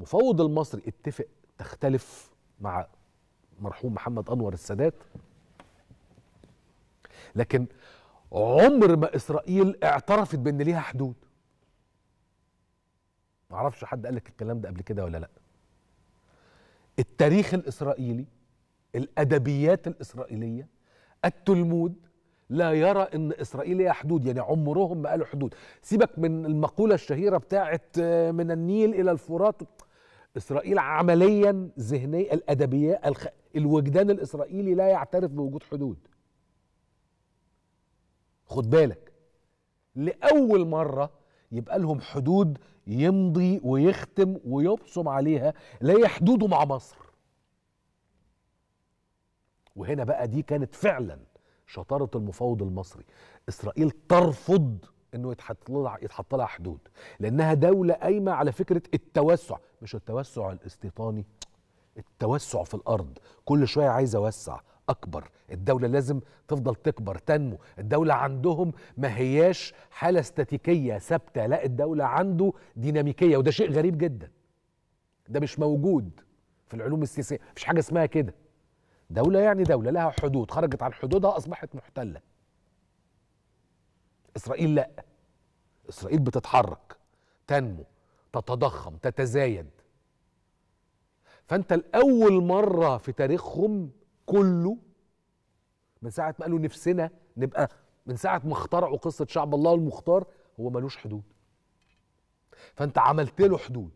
المفوض المصري اتفق تختلف مع مرحوم محمد انور السادات لكن عمر ما اسرائيل اعترفت بان ليها حدود معرفش حد قال لك الكلام ده قبل كده ولا لا التاريخ الاسرائيلي الادبيات الاسرائيليه التلمود لا يرى ان اسرائيل ليها حدود يعني عمرهم ما قالوا حدود سيبك من المقوله الشهيره بتاعه آه، من النيل الى الفرات اسرائيل عمليا ذهنيا الادبيه الخ... الوجدان الاسرائيلي لا يعترف بوجود حدود خد بالك لاول مره يبقى لهم حدود يمضي ويختم ويبصم عليها لا يحدودوا مع مصر وهنا بقى دي كانت فعلا شطاره المفاوض المصري اسرائيل ترفض انه يتحط لها يتحط لها حدود لانها دوله قايمه على فكره التوسع مش التوسع الاستيطاني التوسع في الارض كل شويه عايز اوسع اكبر الدوله لازم تفضل تكبر تنمو الدوله عندهم ما هياش حاله استاتيكيه ثابته لا الدوله عنده ديناميكيه وده شيء غريب جدا ده مش موجود في العلوم السياسيه مفيش حاجه اسمها كده دوله يعني دوله لها حدود خرجت عن حدودها اصبحت محتله اسرائيل لا اسرائيل بتتحرك تنمو تتضخم تتزايد فانت لاول مره في تاريخهم كله من ساعه ما قالوا نفسنا نبقى من ساعه ما اخترعوا قصه شعب الله المختار هو ملوش حدود فانت عملت له حدود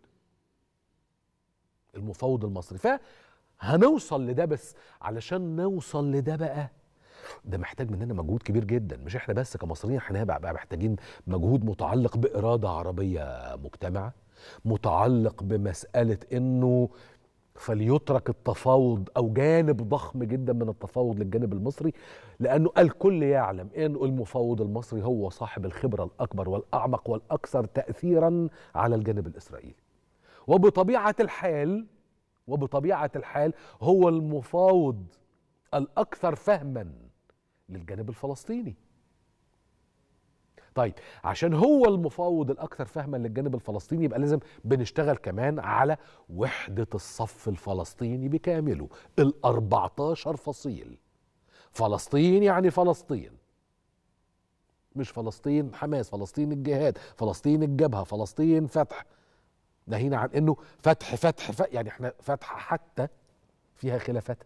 المفاوض المصري فهنوصل لده بس علشان نوصل لده بقى ده محتاج مننا مجهود كبير جدا مش احنا بس كمصريين احنا بقى محتاجين مجهود متعلق باراده عربيه مجتمع متعلق بمساله انه فليترك التفاوض او جانب ضخم جدا من التفاوض للجانب المصري لانه الكل يعلم انه المفاوض المصري هو صاحب الخبره الاكبر والاعمق والاكثر تاثيرا على الجانب الاسرائيلي. وبطبيعه الحال وبطبيعه الحال هو المفاوض الاكثر فهما للجانب الفلسطيني طيب عشان هو المفاوض الاكثر فهما للجانب الفلسطيني يبقى لازم بنشتغل كمان على وحده الصف الفلسطيني بكامله ال 14 فصيل فلسطين يعني فلسطين مش فلسطين حماس فلسطين الجهاد فلسطين الجبهه فلسطين فتح ناهينا عن انه فتح فتح فتح يعني احنا فتح حتى فيها خلافات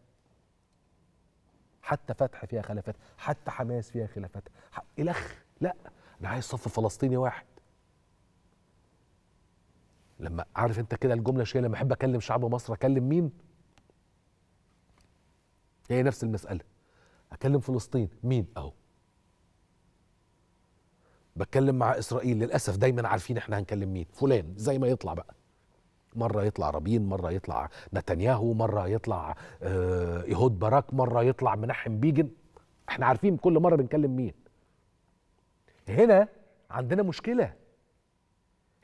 حتى فتح فيها خلافات حتى حماس فيها خلافات الخ لا انا عايز صف فلسطيني واحد لما عارف انت كده الجمله شيء لما احب اكلم شعب مصر اكلم مين هي نفس المساله اكلم فلسطين مين اهو بتكلم مع اسرائيل للاسف دايما عارفين احنا هنكلم مين فلان زي ما يطلع بقى مرة يطلع رابين مرة يطلع نتنياهو مرة يطلع آه، إيهود باراك مرة يطلع منحم بيجن احنا عارفين كل مرة بنكلم مين هنا عندنا مشكلة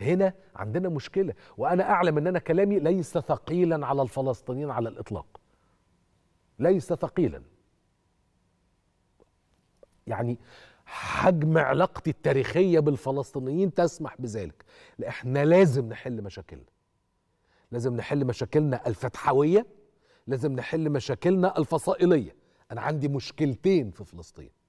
هنا عندنا مشكلة وأنا أعلم أن أنا كلامي ليس ثقيلا على الفلسطينيين على الإطلاق ليس ثقيلا يعني حجم علاقتي التاريخية بالفلسطينيين تسمح بذلك احنا لازم نحل مشاكلنا لازم نحل مشاكلنا الفتحويه لازم نحل مشاكلنا الفصائليه انا عندي مشكلتين في فلسطين